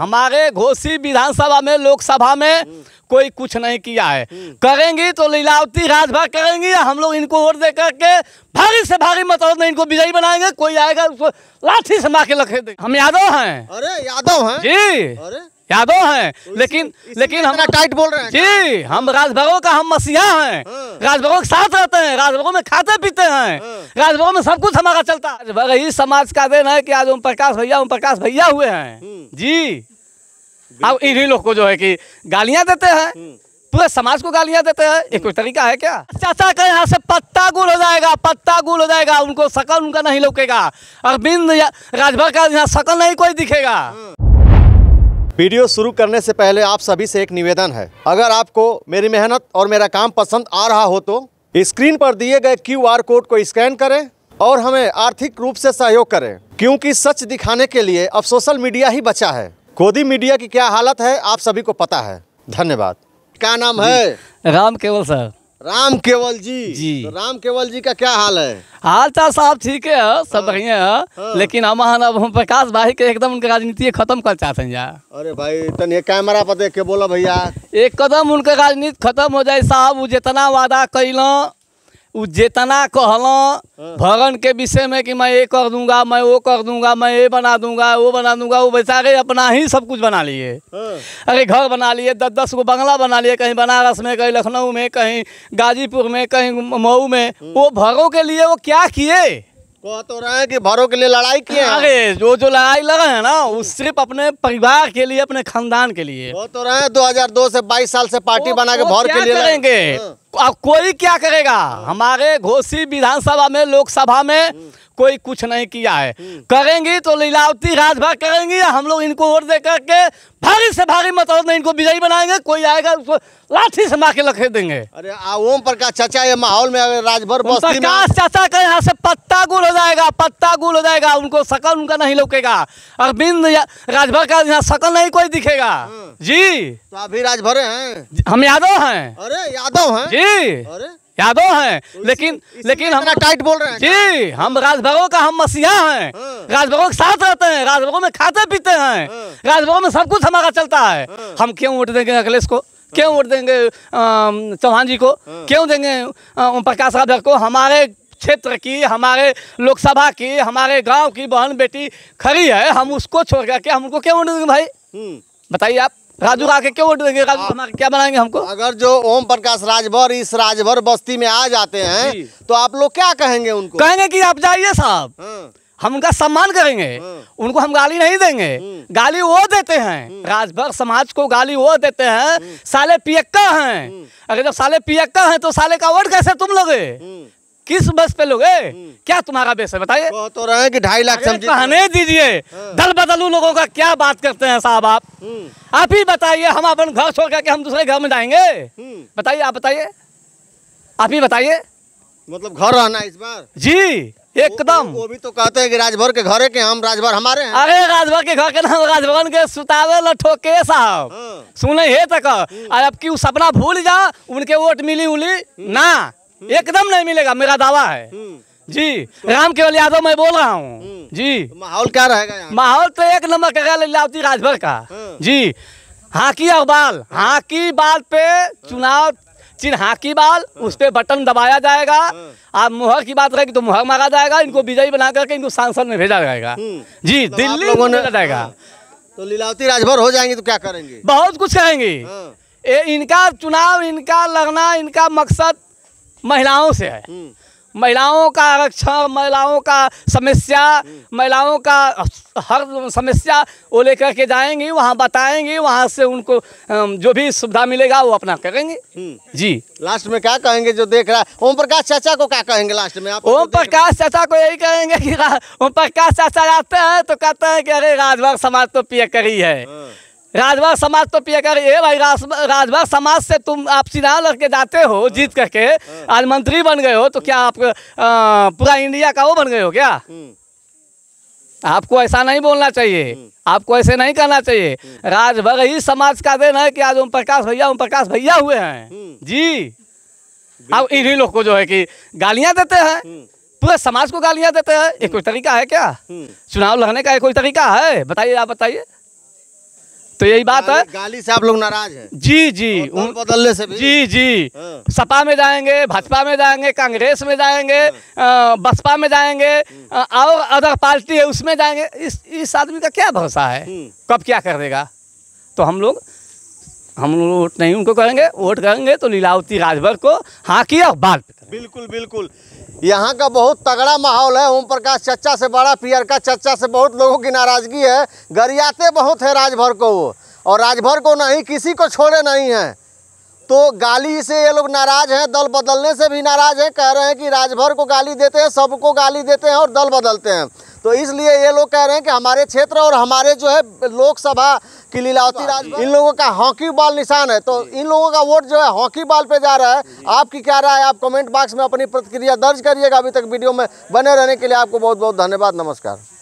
हमारे घोसी विधानसभा में लोकसभा में हम्म। कोई कुछ नहीं किया है हम्म। करेंगी तो लीलावती राजभर करेंगी हम लोग इनको वोट दे करके भारी से भारी मतलब इनको विजयी बनाएंगे कोई आएगा उसको लाठी से मार के रखे हम यादव हैं अरे यादव हैं जी अरे यादव है तो लेकिन लेकिन हम टाइट बोल रहे हैं जी हम राजभरों का हम मसीहा हैं हाँ। राजभरों के साथ रहते हैं राजभगो में खाते पीते हैं हाँ। राजभरों में सब कुछ हमारा चलता है राजभर समाज का देन है कि आज ओम प्रकाश भैया ओम प्रकाश भैया हुए हैं हम्म। जी अब इन्हीं लोग को जो है कि गालियाँ देते हैं हम्म। पूरे समाज को गालियां देते हैं ये कोई तरीका है क्या चाचा के यहाँ से पत्ता गुल हो जाएगा पत्ता गुल हो जाएगा उनको शकल उनका नहीं लौकेगा अरविंद राजभर का यहाँ शकल नहीं कोई दिखेगा हाँ। वीडियो शुरू करने से पहले आप सभी से एक निवेदन है अगर आपको मेरी मेहनत और मेरा काम पसंद आ रहा हो तो स्क्रीन पर दिए गए क्यूआर कोड को स्कैन करें और हमें आर्थिक रूप से सहयोग करें क्योंकि सच दिखाने के लिए अब सोशल मीडिया ही बचा है कोदी मीडिया की क्या हालत है आप सभी को पता है धन्यवाद क्या नाम है राम केवल सर राम केवल जी जी तो राम केवल जी का क्या हाल है हाल चाल साहब ठीक है हाँ, सब हाँ। बढ़िया है हाँ। लेकिन हम अब हम प्रकाश भाई के एकदम उनका राजनीति खत्म कर चाहते हैं यार अरे भाई तन ये कैमरा पर देख के बोला भैया एक कदम उनका राजनीति खत्म हो जाए साहब जितना वादा कैलो वो जितना कहलों हाँ। भगन के विषय में कि मैं ये कर दूंगा मैं वो कर दूंगा मैं ये बना दूंगा वो बना दूंगा वो बेचारे अपना ही सब कुछ बना लिए हाँ। अरे घर बना लिए दस दस को बंगला बना लिए कहीं बनारस में कहीं हाँ। लखनऊ में कहीं गाजीपुर में कहीं मऊ में वो भगों के लिए वो क्या किए कह तो रहे है कि भरों के लिए लड़ाई किए अरे जो जो लड़ाई लगा है ना वो सिर्फ अपने परिवार के लिए अपने खानदान के लिए वो तो रहा दो हजार दो से बाईस साल से पार्टी बना के भर के लिए करेंगे हाँ। अब कोई क्या करेगा हमारे घोसी विधानसभा में लोकसभा में कोई कुछ नहीं किया है हम्म। करेंगी तो लीलावती राजभर करेंगी हम लोग इनको वोट दे करके भारी से भारी नहीं इनको विजयी बनाएंगे कोई आएगा उसको लाठी से मार के लखे देंगे अरे ओम प्रकाश चाचा ये माहौल में अगर राजभर प्रकाश चाचा का यहाँ से पत्ता गुल हो जाएगा पत्ता गुल हो जाएगा उनको शकल उनका नहीं लौकेगा अरविंद राजभर का यहाँ शकल नहीं कोई दिखेगा हम्म। जी तो अभी राजभर है हम यादव है अरे यादव है जी अरे यादव हैं तो लेकिन लेकिन हम टाइट बोल रहे हैं जी हम राजभगो का हम मसीहा हैं हाँ। राजभगो के साथ रहते हैं राजभगो में खाते पीते हैं हाँ। राजभगो में सब कुछ हमारा चलता है हाँ। हम क्यों वोट देंगे अखिलेश को क्यों वोट देंगे चौहान जी को क्यों देंगे ओम प्रकाश राजभर को हमारे क्षेत्र की हमारे लोकसभा की हमारे गांव की बहन बेटी खड़ी है हम उसको छोड़ करके हमको क्यों वोट देंगे भाई हम्म। बताइए आप राजू आके क्यों वोट देंगे राजू हमारे क्या बनाएंगे हमको अगर जो ओम प्रकाश राजभर इस राजभर बस्ती में आ जाते हैं तो आप लोग क्या कहेंगे उनको कहेंगे कि आप जाइए साहब हाँ। हम उनका सम्मान करेंगे हाँ। उनको हम गाली नहीं देंगे हाँ। गाली वो देते हैं राजभर समाज को गाली वो देते हैं साले पियक्का हैं अगर जब साले पियक्का हैं तो साले का वोट कैसे तुम लोगे किस बस पे लोगे हम्म। क्या तुम्हारा बेस है बताइए तो रहे कि ढाई लाख कहने दीजिए हाँ। दल बदलू लोगों का क्या बात करते हैं साहब आप हम्म। आप ही बताइए हम अपन घर छोड़ करके हम दूसरे घर में जाएंगे हम्म। बताइए आप बताइए आप ही बताइए मतलब घर रहना इस बार जी एकदम वो, वो भी तो कहते हैं कि राजभर के घर के हम राजभर हमारे हैं अरे राजभर के घर के नाम राजभवन के सुतावे लठो साहब हाँ। सुने हे तक अब की सपना भूल जा उनके वोट मिली उली ना एकदम नहीं मिलेगा मेरा दावा है हम्म। जी राम केवल यादव मैं बोल रहा हूँ हम्म। जी तो माहौल क्या रहेगा माहौल तो एक नंबर का लीलावती राजभर का हाँ। जी हाकी और बाल हाकी बाल पे चुनाव चिन्ह हाकी बाल हाँ। उस पर बटन दबाया जाएगा हाँ। आप मुहर की बात रहेगी तो मुहर मारा जाएगा इनको हम्म। विजयी बना करके इनको सांसद में भेजा जाएगा जी मतलब दिल्ली लोगों ने जाएगा तो लीलावती राजभर हो जाएंगे तो क्या करेंगे बहुत कुछ करेंगे इनका चुनाव इनका लगना इनका मकसद महिलाओं से है हम्म। महिलाओं का आरक्षण महिलाओं का समस्या हम्म। महिलाओं का हर समस्या वो लेकर के जाएंगी वहाँ बताएंगे वहाँ से उनको जो भी सुविधा मिलेगा वो अपना करेंगे हम्म। जी लास्ट में क्या कहेंगे जो देख रहा है ओम प्रकाश चाचा को क्या कहेंगे लास्ट में आप तो ओम प्रकाश चाचा को यही कहेंगे कि हाँ, ओम प्रकाश चाचा आते हैं तो कहते हैं कि अरे राजभर समाज तो पिया करी है हाँ। राजभा समाज तो पिया कर ये भाई राजभा समाज से तुम आप चुनाव लड़के जाते हो हाँ। जीत करके हाँ। आज मंत्री बन गए हो तो क्या आप पूरा इंडिया का वो बन गए हो क्या हम्म। आपको ऐसा नहीं बोलना चाहिए हम्म। आपको ऐसे नहीं करना चाहिए हम्म। राजभर ही समाज का देन है कि आज ओम प्रकाश भैया ओम प्रकाश भैया हुए हैं जी अब इन्हीं लोग को जो है कि गालियां देते हैं पूरे समाज को गालियां देते हैं ये कोई तरीका है क्या चुनाव लड़ने का ये कोई तरीका है बताइए आप बताइए तो यही बात है गाली से आप लोग नाराज हैं जी जी उन बदलने से भी जी जी हाँ। सपा में जाएंगे भाजपा में जाएंगे कांग्रेस में जाएंगे हाँ। बसपा में जाएंगे हाँ। और अदर पार्टी है उसमें जाएंगे इस इस आदमी का क्या भरोसा है कब क्या कर देगा तो हम लोग हम लोग वोट नहीं उनको करेंगे वोट करेंगे तो लीलावती राजभर को हाँ किया बात बिल्कुल बिल्कुल यहाँ का बहुत तगड़ा माहौल है ओम प्रकाश चचा से बड़ा पियर का चचा से बहुत लोगों की नाराज़गी है गरियाते बहुत है राजभर को वो और राजभर को नहीं किसी को छोड़े नहीं हैं तो गाली से ये लोग नाराज हैं दल बदलने से भी नाराज हैं कह रहे हैं कि राजभर को गाली देते हैं सबको गाली देते हैं और दल बदलते हैं तो इसलिए ये लोग कह रहे हैं कि हमारे क्षेत्र और हमारे जो है लोकसभा की लीलावती राज इन लोगों का हॉकी बॉल निशान है तो इन लोगों का वोट जो है हॉकी बॉल पे जा रहा है आपकी क्या राय है आप कमेंट बॉक्स में अपनी प्रतिक्रिया दर्ज करिएगा अभी तक वीडियो में बने रहने के लिए आपको बहुत बहुत धन्यवाद नमस्कार